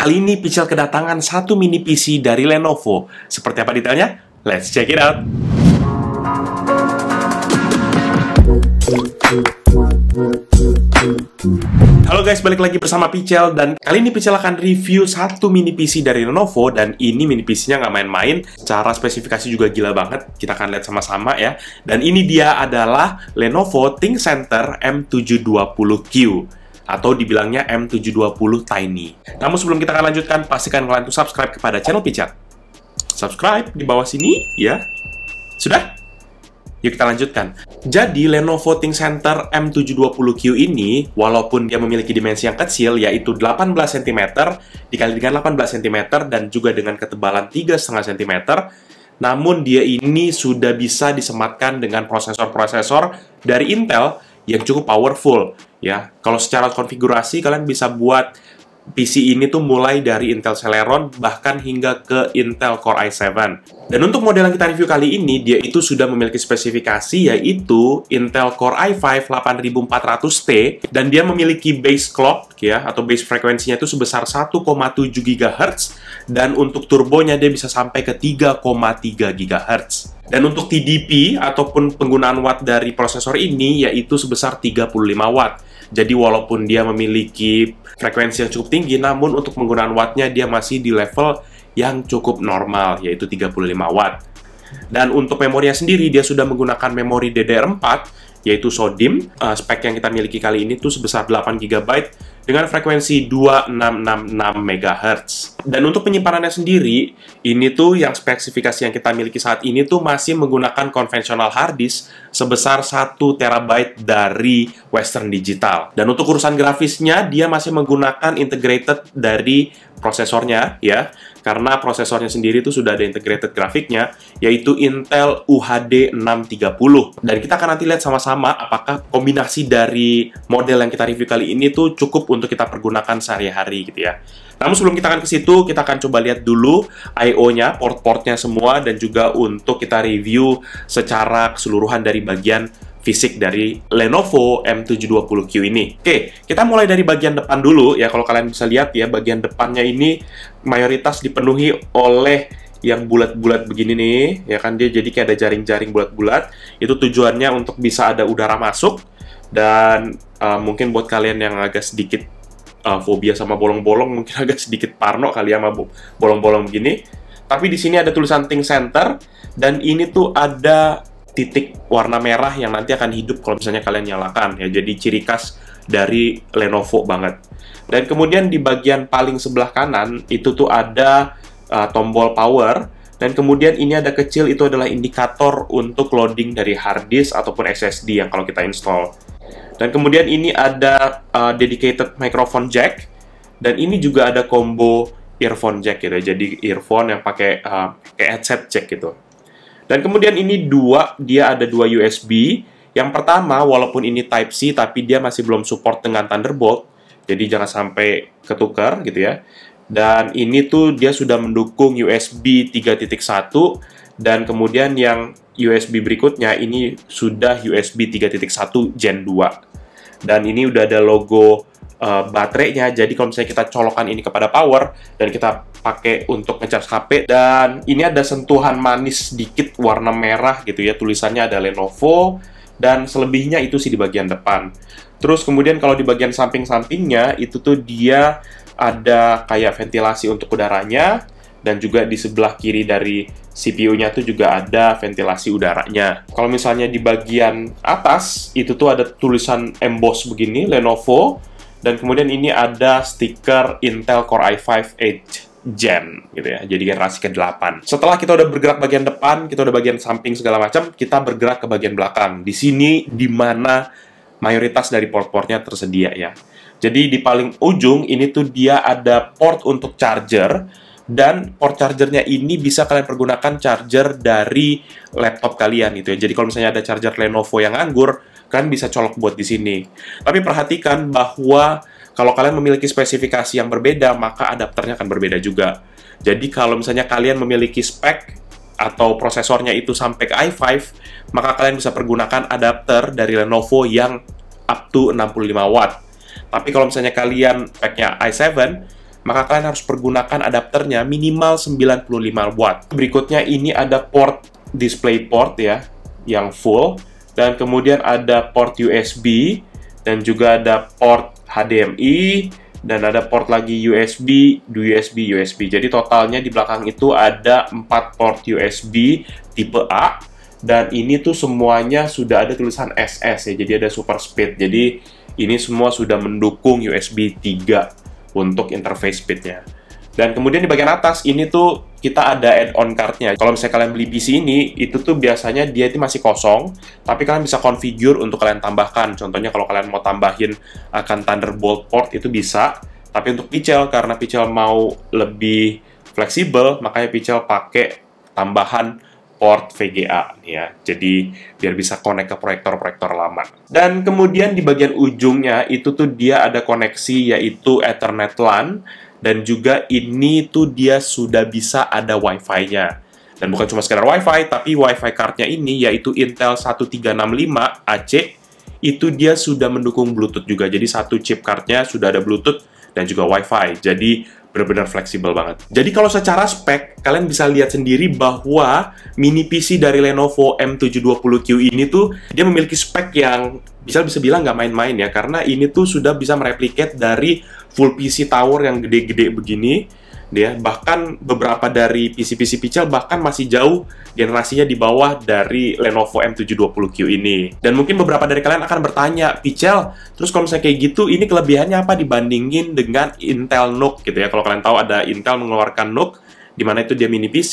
Kali ini Pixel kedatangan satu mini PC dari Lenovo. Seperti apa detailnya? Let's check it out! Halo guys, balik lagi bersama Pichel dan kali ini Pichel akan review satu mini PC dari Lenovo dan ini mini PC-nya nggak main-main, cara spesifikasi juga gila banget, kita akan lihat sama-sama ya. Dan ini dia adalah Lenovo ThinkCenter M720Q atau dibilangnya M720 Tiny. Namun sebelum kita akan lanjutkan, pastikan kalian tuh subscribe kepada channel pijat. Subscribe di bawah sini, ya. Sudah? Yuk kita lanjutkan. Jadi Lenovo Think Center M720Q ini, walaupun dia memiliki dimensi yang kecil, yaitu 18 cm dikali dengan 18 cm dan juga dengan ketebalan 3,5 cm, namun dia ini sudah bisa disematkan dengan prosesor-prosesor dari Intel yang cukup powerful ya. Kalau secara konfigurasi kalian bisa buat PC ini tuh mulai dari Intel Celeron bahkan hingga ke Intel Core i7. Dan untuk model yang kita review kali ini, dia itu sudah memiliki spesifikasi yaitu Intel Core i5 8400T dan dia memiliki base clock ya atau base frekuensinya itu sebesar 1,7 GHz dan untuk turbonya dia bisa sampai ke 3,3 GHz. Dan untuk TDP ataupun penggunaan watt dari prosesor ini yaitu sebesar 35 watt. Jadi walaupun dia memiliki frekuensi yang cukup tinggi, namun untuk penggunaan wattnya dia masih di level yang cukup normal, yaitu 35 watt. Dan untuk memorinya sendiri, dia sudah menggunakan memori DDR4, yaitu SODIMM. Uh, eh, spek yang kita miliki kali ini tuh sebesar 8 GB dengan frekuensi 2666 MHz. Dan untuk penyimpanannya sendiri, ini tuh yang spesifikasi yang kita miliki saat ini tuh masih menggunakan konvensional hard disk sebesar 1 TB dari Western Digital. Dan untuk urusan grafisnya, dia masih menggunakan integrated dari prosesornya ya karena prosesornya sendiri itu sudah ada integrated grafiknya yaitu Intel UHD 630 dan kita akan nanti lihat sama-sama apakah kombinasi dari model yang kita review kali ini tuh cukup untuk kita pergunakan sehari-hari gitu ya namun sebelum kita akan ke situ kita akan coba lihat dulu I.O.-nya, port-portnya semua dan juga untuk kita review secara keseluruhan dari bagian fisik dari Lenovo M720Q ini. Oke, kita mulai dari bagian depan dulu ya. Kalau kalian bisa lihat ya, bagian depannya ini mayoritas dipenuhi oleh yang bulat-bulat begini nih, ya kan dia jadi kayak ada jaring-jaring bulat-bulat. Itu tujuannya untuk bisa ada udara masuk dan uh, mungkin buat kalian yang agak sedikit uh, fobia sama bolong-bolong, mungkin agak sedikit parno kali ya sama bolong-bolong begini. Tapi di sini ada tulisan Think Center dan ini tuh ada titik warna merah yang nanti akan hidup kalau misalnya kalian nyalakan ya jadi ciri khas dari Lenovo banget dan kemudian di bagian paling sebelah kanan itu tuh ada uh, tombol power dan kemudian ini ada kecil itu adalah indikator untuk loading dari hard disk ataupun SSD yang kalau kita install dan kemudian ini ada uh, dedicated microphone jack dan ini juga ada combo earphone jack gitu ya. jadi earphone yang pakai uh, eh, pakai headset jack gitu dan kemudian ini dua, dia ada dua USB. Yang pertama, walaupun ini Type-C, tapi dia masih belum support dengan Thunderbolt. Jadi jangan sampai ketukar gitu ya. Dan ini tuh dia sudah mendukung USB 3.1 dan kemudian yang USB berikutnya ini sudah USB 3.1 Gen 2. Dan ini udah ada logo uh, baterainya. Jadi kalau misalnya kita colokan ini kepada power dan kita pakai untuk ngecas HP dan ini ada sentuhan manis sedikit warna merah gitu ya. Tulisannya ada Lenovo dan selebihnya itu sih di bagian depan. Terus kemudian kalau di bagian samping-sampingnya itu tuh dia ada kayak ventilasi untuk udaranya dan juga di sebelah kiri dari CPU-nya tuh juga ada ventilasi udaranya. Kalau misalnya di bagian atas itu tuh ada tulisan emboss begini Lenovo dan kemudian ini ada stiker Intel Core i5 8 gen gitu ya. Jadi generasi ke-8. Setelah kita udah bergerak bagian depan, kita udah bagian samping segala macam, kita bergerak ke bagian belakang. Di sini di mana mayoritas dari port-portnya tersedia ya. Jadi di paling ujung ini tuh dia ada port untuk charger dan port chargernya ini bisa kalian pergunakan charger dari laptop kalian gitu ya. Jadi kalau misalnya ada charger Lenovo yang anggur kan bisa colok buat di sini. Tapi perhatikan bahwa kalau kalian memiliki spesifikasi yang berbeda, maka adapternya akan berbeda juga. Jadi kalau misalnya kalian memiliki spek atau prosesornya itu sampai ke i5, maka kalian bisa pergunakan adapter dari Lenovo yang up to 65 watt. Tapi kalau misalnya kalian speknya i7, maka kalian harus pergunakan adapternya minimal 95 watt. Berikutnya ini ada port display port ya, yang full dan kemudian ada port USB dan juga ada port HDMI dan ada port lagi USB, USB, USB. Jadi totalnya di belakang itu ada 4 port USB tipe A dan ini tuh semuanya sudah ada tulisan SS ya. Jadi ada super speed. Jadi ini semua sudah mendukung USB 3 untuk interface speednya. nya dan kemudian di bagian atas ini tuh kita ada add-on cardnya. Kalau misalnya kalian beli PC ini, itu tuh biasanya dia itu masih kosong, tapi kalian bisa configure untuk kalian tambahkan. Contohnya kalau kalian mau tambahin akan eh, Thunderbolt port itu bisa, tapi untuk Pixel karena Pixel mau lebih fleksibel, makanya Pixel pakai tambahan port VGA nih ya. Jadi biar bisa connect ke proyektor-proyektor lama. Dan kemudian di bagian ujungnya itu tuh dia ada koneksi yaitu Ethernet LAN dan juga ini tuh dia sudah bisa ada Wi-Fi-nya. Dan bukan cuma sekedar Wi-Fi, tapi Wi-Fi card-nya ini yaitu Intel 1365 AC itu dia sudah mendukung Bluetooth juga. Jadi satu chip card-nya sudah ada Bluetooth dan juga Wi-Fi. Jadi benar-benar fleksibel banget. Jadi kalau secara spek, kalian bisa lihat sendiri bahwa mini PC dari Lenovo M720Q ini tuh, dia memiliki spek yang bisa bisa bilang nggak main-main ya, karena ini tuh sudah bisa mereplikat dari full PC tower yang gede-gede begini, dia bahkan beberapa dari PC-PC picel bahkan masih jauh generasinya di bawah dari Lenovo M720Q ini dan mungkin beberapa dari kalian akan bertanya picel terus kalau misalnya kayak gitu ini kelebihannya apa dibandingin dengan Intel Nook gitu ya kalau kalian tahu ada Intel mengeluarkan Nook di mana itu dia mini PC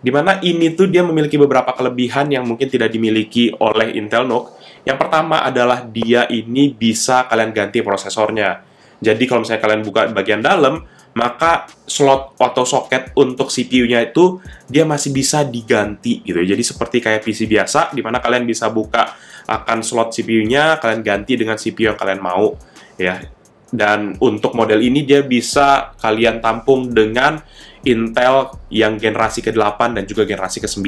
di mana ini tuh dia memiliki beberapa kelebihan yang mungkin tidak dimiliki oleh Intel Nook yang pertama adalah dia ini bisa kalian ganti prosesornya jadi kalau misalnya kalian buka bagian dalam maka slot atau soket untuk CPU-nya itu dia masih bisa diganti gitu. Ya. Jadi seperti kayak PC biasa di mana kalian bisa buka akan slot CPU-nya, kalian ganti dengan CPU yang kalian mau ya. Dan untuk model ini dia bisa kalian tampung dengan Intel yang generasi ke-8 dan juga generasi ke-9.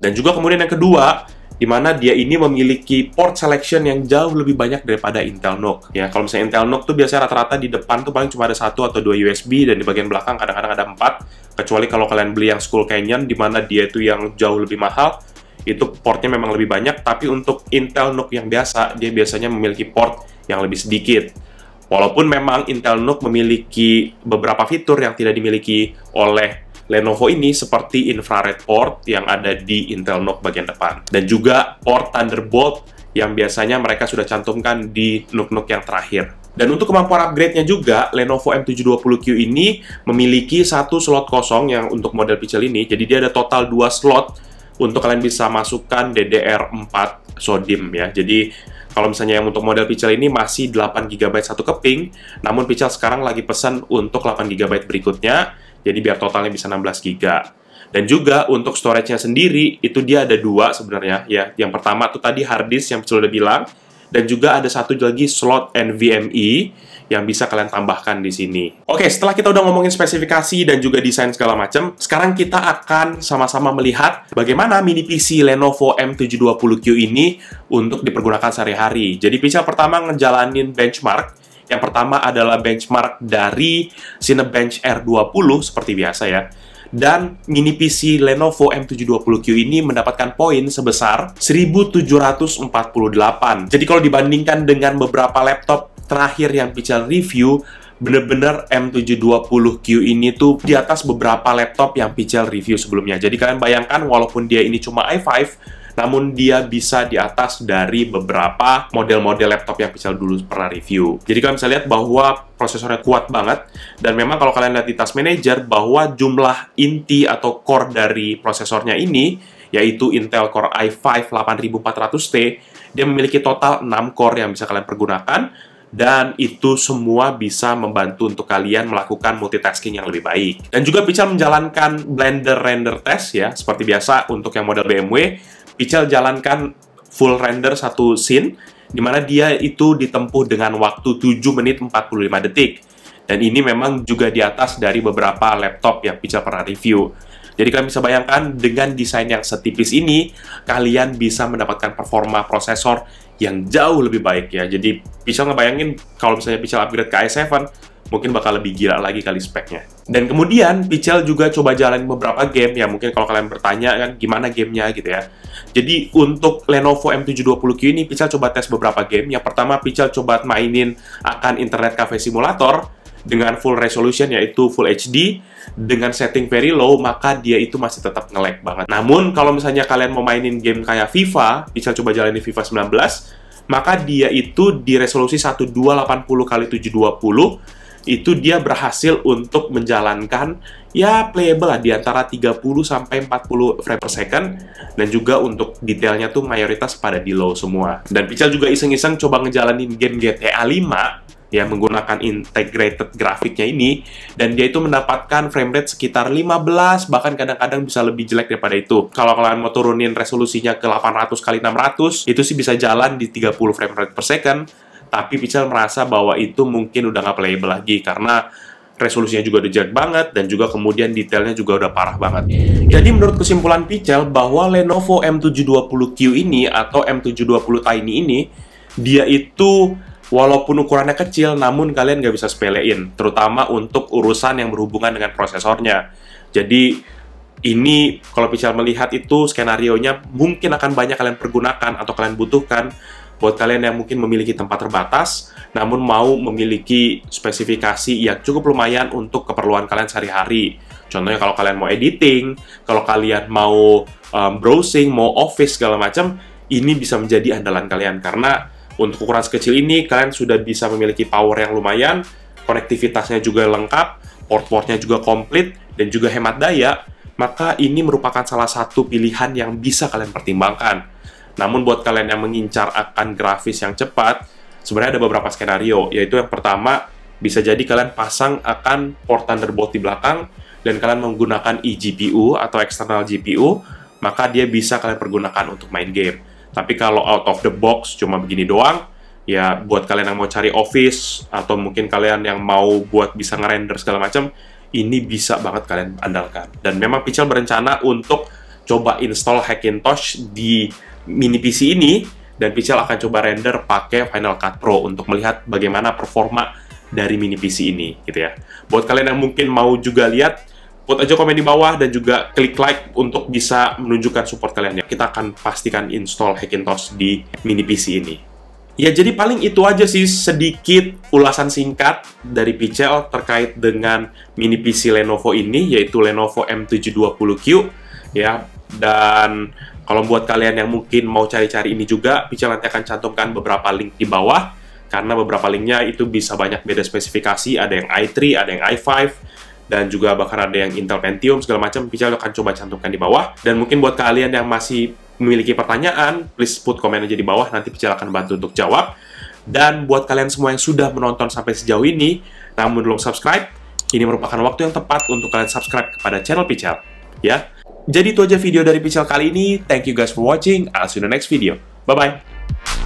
Dan juga kemudian yang kedua, di mana dia ini memiliki port selection yang jauh lebih banyak daripada Intel NUC. Ya, kalau misalnya Intel NUC tuh biasanya rata-rata di depan tuh paling cuma ada satu atau dua USB dan di bagian belakang kadang-kadang ada empat. Kecuali kalau kalian beli yang Skull Canyon, di mana dia itu yang jauh lebih mahal, itu portnya memang lebih banyak. Tapi untuk Intel NUC yang biasa, dia biasanya memiliki port yang lebih sedikit. Walaupun memang Intel NUC memiliki beberapa fitur yang tidak dimiliki oleh Lenovo ini seperti infrared port yang ada di Intel Nook bagian depan. Dan juga port Thunderbolt yang biasanya mereka sudah cantumkan di Nook-Nook yang terakhir. Dan untuk kemampuan upgrade-nya juga, Lenovo M720Q ini memiliki satu slot kosong yang untuk model pixel ini. Jadi dia ada total dua slot untuk kalian bisa masukkan DDR4 SODIMM ya. Jadi kalau misalnya yang untuk model Pixel ini masih 8GB satu keping, namun Pixel sekarang lagi pesan untuk 8GB berikutnya jadi biar totalnya bisa 16 GB. Dan juga untuk storage-nya sendiri itu dia ada dua sebenarnya ya. Yang pertama tuh tadi hard disk yang sudah bilang dan juga ada satu lagi slot NVMe yang bisa kalian tambahkan di sini. Oke, setelah kita udah ngomongin spesifikasi dan juga desain segala macam, sekarang kita akan sama-sama melihat bagaimana mini PC Lenovo M720Q ini untuk dipergunakan sehari-hari. Jadi, PC pertama ngejalanin benchmark yang pertama adalah benchmark dari Cinebench R20 seperti biasa ya. Dan mini PC Lenovo M720Q ini mendapatkan poin sebesar 1748. Jadi kalau dibandingkan dengan beberapa laptop terakhir yang Pichel review, bener-bener M720Q ini tuh di atas beberapa laptop yang Pichel review sebelumnya. Jadi kalian bayangkan walaupun dia ini cuma i5, namun dia bisa di atas dari beberapa model-model laptop yang bisa dulu pernah review. Jadi kalian bisa lihat bahwa prosesornya kuat banget dan memang kalau kalian lihat di Task Manager bahwa jumlah inti atau core dari prosesornya ini yaitu Intel Core i5 8400T dia memiliki total 6 core yang bisa kalian pergunakan dan itu semua bisa membantu untuk kalian melakukan multitasking yang lebih baik. Dan juga bisa menjalankan Blender Render Test ya, seperti biasa untuk yang model BMW, Pichel jalankan full render satu scene, di mana dia itu ditempuh dengan waktu 7 menit 45 detik. Dan ini memang juga di atas dari beberapa laptop yang Pixel pernah review. Jadi kalian bisa bayangkan dengan desain yang setipis ini, kalian bisa mendapatkan performa prosesor yang jauh lebih baik ya. Jadi Pixel ngebayangin kalau misalnya Pixel upgrade ke i7, mungkin bakal lebih gila lagi kali speknya. Dan kemudian Pichel juga coba jalan beberapa game ya mungkin kalau kalian bertanya kan gimana gamenya gitu ya. Jadi untuk Lenovo M720Q ini Pichel coba tes beberapa game. Yang pertama Pichel coba mainin akan internet cafe simulator dengan full resolution yaitu full HD dengan setting very low maka dia itu masih tetap nge-lag banget. Namun kalau misalnya kalian mau mainin game kayak FIFA, bisa coba jalanin FIFA 19 maka dia itu di resolusi 1280 kali 720 itu dia berhasil untuk menjalankan ya playable lah di antara 30 sampai 40 frame per second dan juga untuk detailnya tuh mayoritas pada di low semua. Dan Pichel juga iseng-iseng coba ngejalanin game GTA 5 ya menggunakan integrated grafiknya ini dan dia itu mendapatkan frame rate sekitar 15 bahkan kadang-kadang bisa lebih jelek daripada itu. Kalau kalian mau turunin resolusinya ke 800 kali 600 itu sih bisa jalan di 30 frame rate per second tapi Pixel merasa bahwa itu mungkin udah nggak playable lagi karena resolusinya juga udah jelek banget dan juga kemudian detailnya juga udah parah banget. Jadi menurut kesimpulan Pixel bahwa Lenovo M720Q ini atau M720 Tiny ini dia itu walaupun ukurannya kecil namun kalian nggak bisa sepelein terutama untuk urusan yang berhubungan dengan prosesornya. Jadi ini kalau Pichel melihat itu skenario nya mungkin akan banyak kalian pergunakan atau kalian butuhkan buat kalian yang mungkin memiliki tempat terbatas, namun mau memiliki spesifikasi yang cukup lumayan untuk keperluan kalian sehari-hari. Contohnya kalau kalian mau editing, kalau kalian mau um, browsing, mau office segala macam, ini bisa menjadi andalan kalian karena untuk ukuran sekecil ini kalian sudah bisa memiliki power yang lumayan, konektivitasnya juga lengkap, port-portnya juga komplit dan juga hemat daya, maka ini merupakan salah satu pilihan yang bisa kalian pertimbangkan namun buat kalian yang mengincar akan grafis yang cepat, sebenarnya ada beberapa skenario, yaitu yang pertama, bisa jadi kalian pasang akan port Thunderbolt di belakang, dan kalian menggunakan eGPU atau external GPU, maka dia bisa kalian pergunakan untuk main game. Tapi kalau out of the box cuma begini doang, ya buat kalian yang mau cari office, atau mungkin kalian yang mau buat bisa ngerender segala macam, ini bisa banget kalian andalkan. Dan memang Pixel berencana untuk coba install Hackintosh di mini PC ini dan Pixel akan coba render pakai Final Cut Pro untuk melihat bagaimana performa dari mini PC ini gitu ya. Buat kalian yang mungkin mau juga lihat, buat aja komen di bawah dan juga klik like untuk bisa menunjukkan support kalian ya. Kita akan pastikan install Hackintosh di mini PC ini. Ya jadi paling itu aja sih sedikit ulasan singkat dari Pixel terkait dengan mini PC Lenovo ini yaitu Lenovo M720Q ya dan kalau buat kalian yang mungkin mau cari-cari ini juga, bisa nanti akan cantumkan beberapa link di bawah, karena beberapa linknya itu bisa banyak beda spesifikasi, ada yang i3, ada yang i5, dan juga bahkan ada yang Intel Pentium, segala macam, Pichel akan coba cantumkan di bawah. Dan mungkin buat kalian yang masih memiliki pertanyaan, please put komen aja di bawah, nanti Pichel akan bantu untuk jawab. Dan buat kalian semua yang sudah menonton sampai sejauh ini, namun belum subscribe, ini merupakan waktu yang tepat untuk kalian subscribe kepada channel Pichel. Ya, jadi itu aja video dari Pixel kali ini. Thank you guys for watching. I'll see you in the next video. Bye-bye.